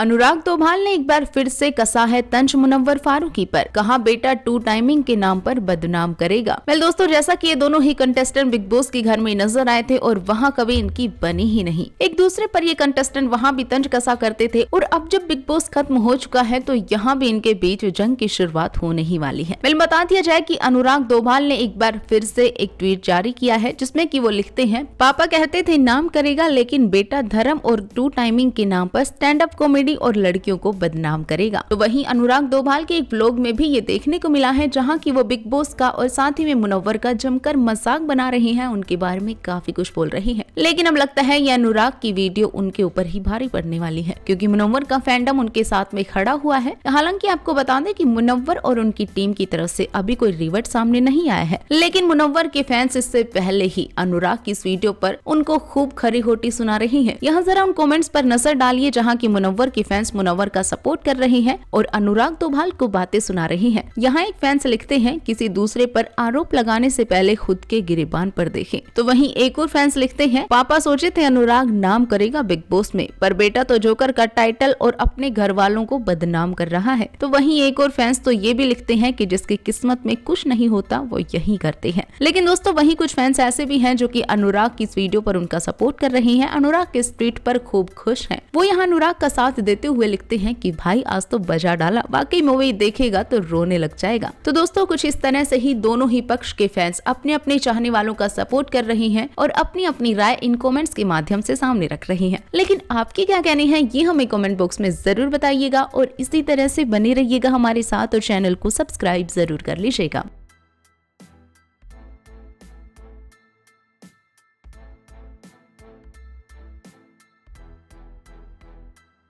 अनुराग दोभाल ने एक बार फिर से कसा है तंज मुनव्वर फारूकी पर कहा बेटा टू टाइमिंग के नाम पर बदनाम करेगा वेल दोस्तों जैसा कि ये दोनों ही कंटेस्टेंट बिग बॉस के घर में नजर आए थे और वहाँ कभी इनकी बनी ही नहीं एक दूसरे पर ये कंटेस्टेंट वहाँ भी तंज कसा करते थे और अब जब बिग बॉस खत्म हो चुका है तो यहाँ भी इनके बीच जंग की शुरुआत होने ही वाली है वेल बता दिया जाए की अनुराग दोभाल ने एक बार फिर से एक ट्वीट जारी किया है जिसमे की वो लिखते हैं पापा कहते थे नाम करेगा लेकिन बेटा धर्म और टू टाइमिंग के नाम पर स्टैंड अप कॉमेडी नौकरी और लड़कियों को बदनाम करेगा तो वही अनुराग डोभाल के एक ब्लॉग में भी ये देखने को मिला है जहाँ की वो बिग बॉस का और साथ ही में मुनव्वर का जमकर मजाक बना रहे हैं उनके बारे में काफी कुछ बोल रहे हैं लेकिन अब लगता है ये अनुराग की वीडियो उनके ऊपर ही भारी पड़ने वाली है क्योंकि मुनव्वर का फैंडम उनके साथ में खड़ा हुआ है हालांकि आपको बता दें कि मुनव्वर और उनकी टीम की तरफ से अभी कोई रिवर्ट सामने नहीं आया है लेकिन मुनव्वर के फैंस इससे पहले ही अनुराग की इस वीडियो पर उनको खूब खरी होटी सुना रही है यहाँ जरा उन कॉमेंट्स पर नजर डालिए जहाँ की मुनव्वर की फैंस मुनवर का सपोर्ट कर रही है और अनुराग दोभाल को बातें सुना रही है यहाँ एक फैंस लिखते हैं किसी दूसरे पर आरोप लगाने से पहले खुद के गिरेबान पर देखें तो वहीं एक और फैंस लिखते हैं पापा सोचे थे अनुराग नाम करेगा बिग बॉस में पर बेटा तो जोकर का टाइटल और अपने घर वालों को बदनाम कर रहा है तो वहीं एक और फैंस तो ये भी लिखते हैं कि जिसकी किस्मत में कुछ नहीं होता वो यही करते हैं लेकिन दोस्तों वहीं कुछ फैंस ऐसे भी हैं जो कि अनुराग की इस वीडियो पर उनका सपोर्ट कर रहे हैं अनुराग के स्ट्रीट ट्वीट पर खूब खुश हैं वो यहाँ अनुराग का साथ देते हुए लिखते हैं कि भाई आज तो बजा डाला बाकी मूवी देखेगा तो रोने लग जाएगा तो दोस्तों कुछ इस तरह से ही दोनों ही पक्ष के फैंस अपने अपने चाहने वालों का सपोर्ट कर रहे हैं और अपनी अपनी राय इन कॉमेंट्स के माध्यम ऐसी सामने रख रही है लेकिन आपकी क्या कहनी है ये हमें कॉमेंट बॉक्स में जरूर बताइएगा और इसी तरह ऐसी बने रहिएगा हमारे साथ और चैनल को सब्सक्राइब जरूर कर लीजिएगा